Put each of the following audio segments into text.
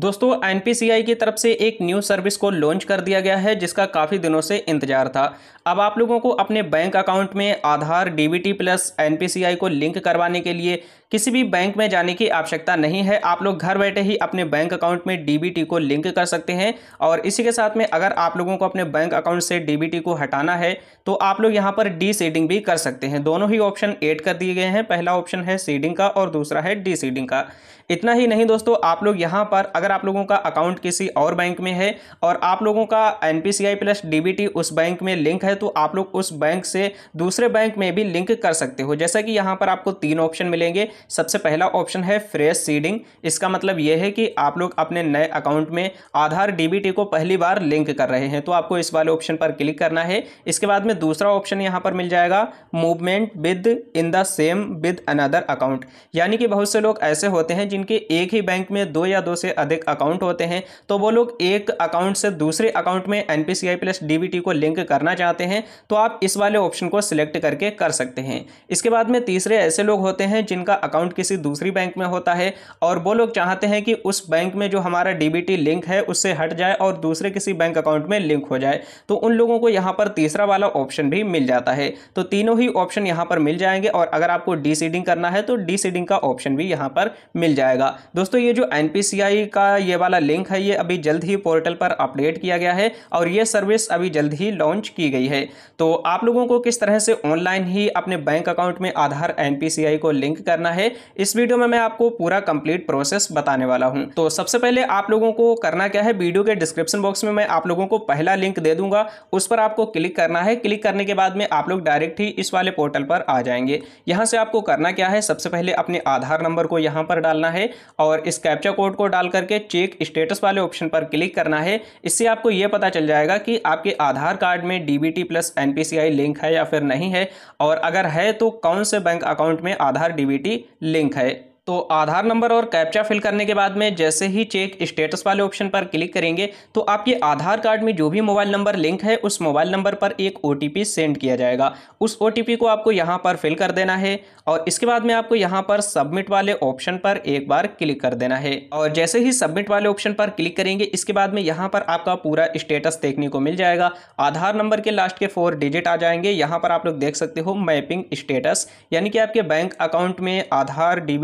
दोस्तों एन की तरफ से एक न्यू सर्विस को लॉन्च कर दिया गया है जिसका काफ़ी दिनों से इंतजार था अब आप लोगों को अपने बैंक अकाउंट में आधार डी प्लस एन को लिंक करवाने के लिए किसी भी बैंक में जाने की आवश्यकता नहीं है आप लोग घर बैठे ही अपने बैंक अकाउंट में डी को लिंक कर सकते हैं और इसी के साथ में अगर आप लोगों को अपने बैंक अकाउंट से डी को हटाना है तो आप लोग यहाँ पर डी सीडिंग भी कर सकते हैं दोनों ही ऑप्शन एड कर दिए गए हैं पहला ऑप्शन है सीडिंग का और दूसरा है डी सीडिंग का इतना ही नहीं दोस्तों आप लोग यहाँ पर अगर आप लोगों का अकाउंट किसी और बैंक में है और आप लोगों का एन प्लस डी उस बैंक में लिंक है तो आप लोग उस बैंक से दूसरे बैंक में भी लिंक कर सकते हो जैसा कि यहाँ पर आपको तीन ऑप्शन मिलेंगे सबसे पहला ऑप्शन है फ्रेश सीडिंग इसका मतलब यह है कि आप लोग अपने नए अकाउंट में आधार डी को पहली बार लिंक कर रहे हैं तो आपको इस वाले ऑप्शन पर क्लिक करना है इसके बाद में दूसरा ऑप्शन यहाँ पर मिल जाएगा movement with in the same with another account यानी कि बहुत से लोग ऐसे होते हैं जिन जिनके एक ही बैंक में दो या दो से अधिक अकाउंट होते हैं तो वो लोग एक अकाउंट से दूसरे अकाउंट में एन प्लस डी को लिंक करना चाहते हैं तो आप इस वाले ऑप्शन को सिलेक्ट करके कर सकते हैं इसके बाद में तीसरे ऐसे लोग होते हैं जिनका अकाउंट किसी दूसरी बैंक में होता है और वो लोग चाहते हैं कि उस बैंक में जो हमारा डी लिंक है उससे हट जाए और दूसरे किसी बैंक अकाउंट में लिंक हो जाए तो उन लोगों को यहाँ पर तीसरा वाला ऑप्शन भी मिल जाता है तो तीनों ही ऑप्शन यहाँ पर मिल जाएंगे और अगर आपको डी करना है तो डी का ऑप्शन भी यहाँ पर मिल जाए जाएगा दोस्तों ये जो एन का ये वाला लिंक है ये अभी जल्द ही पोर्टल पर अपडेट किया गया है और ये सर्विस अभी जल्द ही लॉन्च की गई है तो आप लोगों को किस तरह से ऑनलाइन ही अपने बैंक अकाउंट में आधार एन को लिंक करना है इस वीडियो में मैं आपको पूरा कंप्लीट प्रोसेस बताने वाला हूँ तो सबसे पहले आप लोगों को करना क्या है वीडियो के डिस्क्रिप्शन बॉक्स में मैं आप लोगों को पहला लिंक दे दूंगा उस पर आपको क्लिक करना है क्लिक करने के बाद में आप लोग डायरेक्ट ही इस वाले पोर्टल पर आ जाएंगे यहां से आपको करना क्या है सबसे पहले अपने आधार नंबर को यहां पर डालना है है और इस कैप्चा कोड को डाल करके चेक स्टेटस वाले ऑप्शन पर क्लिक करना है इससे आपको यह पता चल जाएगा कि आपके आधार कार्ड में D B T plus N P C I link है या फिर नहीं है और अगर है तो कौन से बैंक अकाउंट में Aadhaar D B T link है तो आधार नंबर और कैप्चा फिल करने के बाद में जैसे ही चेक स्टेटस वाले ऑप्शन पर क्लिक करेंगे तो आपके आधार कार्ड में जो भी मोबाइल नंबर लिंक है उस मोबाइल नंबर पर एक ओ सेंड किया जाएगा उस ओ को आपको यहाँ पर फिल कर देना है और इसके बाद में आपको यहाँ पर सबमिट वाले ऑप्शन पर एक बार क्लिक कर देना है और जैसे ही सबमिट वाले ऑप्शन पर क्लिक करेंगे इसके बाद में यहाँ पर आपका पूरा स्टेटस देखने को मिल जाएगा आधार नंबर के लास्ट के फोर डिजिट आ जाएंगे यहाँ पर आप लोग देख सकते हो मैपिंग स्टेटस यानी कि आपके बैंक अकाउंट में Aadhaar D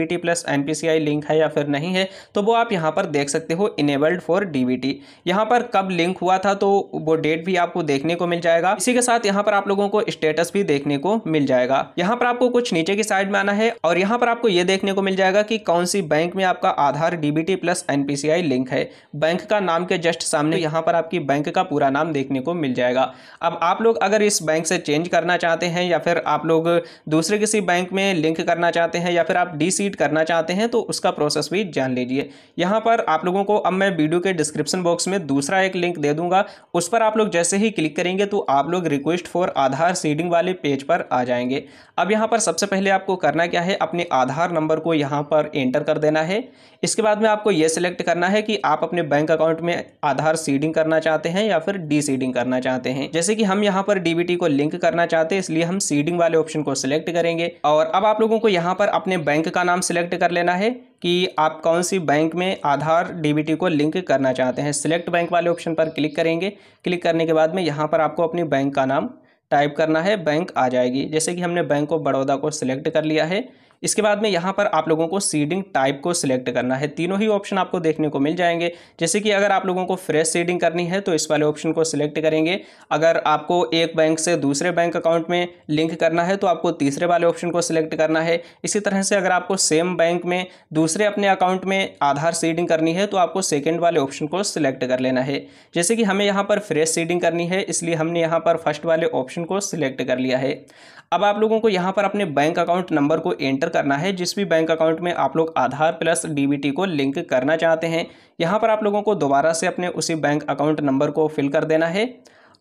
address N link है या फिर नहीं है तो वो आप यहाँ पर देख सकते हो इनेबल्ड फॉर डी बी यहाँ पर कब लिंक हुआ था तो वो डेट भी आपको देखने को मिल जाएगा इसी के साथ यहाँ पर आप लोगों को स्टेटस भी देखने को मिल जाएगा यहाँ पर आपको कुछ नीचे की साइड में आना है और यहाँ पर आपको ये देखने को मिल जाएगा कि कौन सी बैंक में आपका Aadhaar DBT plus NPCI link है बैंक का नाम के जस्ट सामने यहाँ पर आपकी बैंक का पूरा नाम देखने को मिल जाएगा अब आप लोग अगर इस बैंक से चेंज करना चाहते हैं या फिर आप लोग दूसरे किसी बैंक में लिंक करना चाहते हैं या फिर आप डी करना करना चाहते हैं तो उसका प्रोसेस भी जान लीजिए यहाँ पर आप लोगों को अब मैं वीडियो के डिस्क्रिप्शन बॉक्स में दूसरा एक लिंक दे दूंगा उस पर आप लोग जैसे ही क्लिक करेंगे तो आप लोग रिक्वेस्ट फॉर आधार सीडिंग वाले पेज पर आ जाएंगे अब यहाँ पर सबसे पहले आपको करना क्या है अपने आधार नंबर को यहाँ पर एंटर कर देना है इसके बाद में आपको ये सिलेक्ट करना है कि आप अपने बैंक अकाउंट में आधार सीडिंग करना चाहते हैं या फिर डी सीडिंग करना चाहते हैं जैसे कि हम यहाँ पर डीबीटी को लिंक करना चाहते हैं इसलिए हम सीडिंग वाले ऑप्शन को सिलेक्ट करेंगे और अब आप लोगों को यहाँ पर अपने बैंक का नाम सिलेक्ट सेलेक्ट कर लेना है कि आप कौन सी बैंक में आधार डीबीटी को लिंक करना चाहते हैं सिलेक्ट बैंक वाले ऑप्शन पर क्लिक करेंगे क्लिक करने के बाद में यहाँ पर आपको अपनी बैंक का नाम टाइप करना है बैंक आ जाएगी जैसे कि हमने बैंक ऑफ बड़ौदा को सिलेक्ट कर लिया है इसके बाद में यहाँ पर आप लोगों को सीडिंग टाइप को सिलेक्ट करना है तीनों ही ऑप्शन आपको देखने को मिल जाएंगे जैसे कि अगर आप लोगों को फ्रेश सीडिंग करनी है तो इस वाले ऑप्शन को सिलेक्ट करेंगे अगर आपको एक बैंक से दूसरे बैंक अकाउंट में लिंक करना है तो आपको तीसरे वाले ऑप्शन को सिलेक्ट करना है इसी तरह से अगर आपको सेम बैंक में दूसरे अपने अकाउंट में आधार सीडिंग करनी है तो आपको सेकेंड वाले ऑप्शन को सिलेक्ट कर लेना है जैसे कि हमें यहाँ पर फ्रेश सीडिंग करनी है इसलिए हमने यहाँ पर फर्स्ट वाले ऑप्शन को सिलेक्ट कर लिया है अब आप लोगों को यहाँ पर अपने बैंक अकाउंट नंबर को एंटर करना है जिस भी बैंक अकाउंट में आप लोग आधार प्लस डीबीटी को लिंक करना चाहते हैं यहाँ पर आप लोगों को दोबारा से अपने उसी बैंक अकाउंट नंबर को फिल कर देना है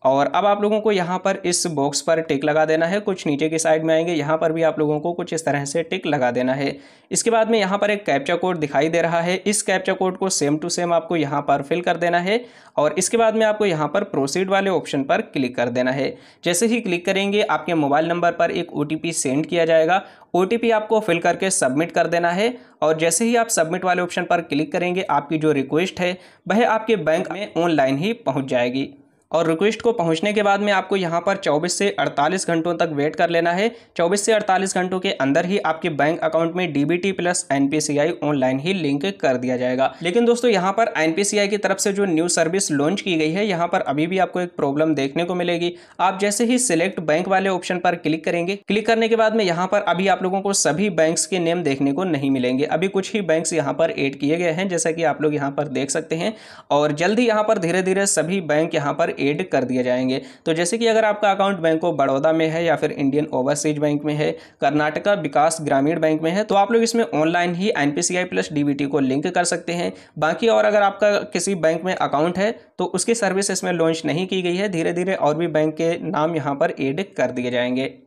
और अब आप लोगों को यहाँ पर इस बॉक्स पर टिक लगा देना है कुछ नीचे की साइड में आएंगे यहाँ पर भी आप लोगों को कुछ इस तरह से टिक लगा देना है इसके बाद में यहाँ पर एक कैप्चा कोड दिखाई दे रहा है इस कैप्चा कोड को सेम टू सेम आपको यहाँ पर फिल कर देना है और इसके बाद में आपको यहाँ पर प्रोसीड वाले ऑप्शन पर क्लिक कर देना है जैसे ही क्लिक करेंगे आपके मोबाइल नंबर पर एक ओ सेंड किया जाएगा ओ आपको फिल करके सबमिट कर देना है और जैसे ही आप सबमिट वाले ऑप्शन पर क्लिक करेंगे आपकी जो रिक्वेस्ट है वह आपके बैंक में ऑनलाइन ही पहुँच जाएगी और रिक्वेस्ट को पहुंचने के बाद में आपको यहाँ पर 24 से 48 घंटों तक वेट कर लेना है 24 से 48 घंटों के अंदर ही आपके बैंक अकाउंट में डीबीटी प्लस एनपीसीआई ऑनलाइन ही लिंक कर दिया जाएगा लेकिन दोस्तों यहाँ पर एनपीसीआई की तरफ से जो न्यू सर्विस लॉन्च की गई है यहाँ पर अभी भी आपको एक प्रॉब्लम देखने को मिलेगी आप जैसे ही सिलेक्ट बैंक वाले ऑप्शन पर क्लिक करेंगे क्लिक करने के बाद में यहाँ पर अभी आप लोगों को सभी बैंक के नेम देखने को नहीं मिलेंगे अभी कुछ ही बैंक यहाँ पर एड किए गए हैं जैसा कि आप लोग यहाँ पर देख सकते हैं और ही यहाँ पर धीरे धीरे सभी बैंक यहाँ पर एड कर दिए जाएंगे तो जैसे कि अगर आपका अकाउंट बैंक ऑफ बड़ौदा में है या फिर इंडियन ओवरसीज बैंक में है कर्नाटका विकास ग्रामीण बैंक में है तो आप लोग इसमें ऑनलाइन ही एन प्लस डी को लिंक कर सकते हैं बाकी और अगर आपका किसी बैंक में अकाउंट है तो उसकी सर्विस इसमें लॉन्च नहीं की गई है धीरे धीरे और भी बैंक के नाम यहाँ पर एड कर दिए जाएंगे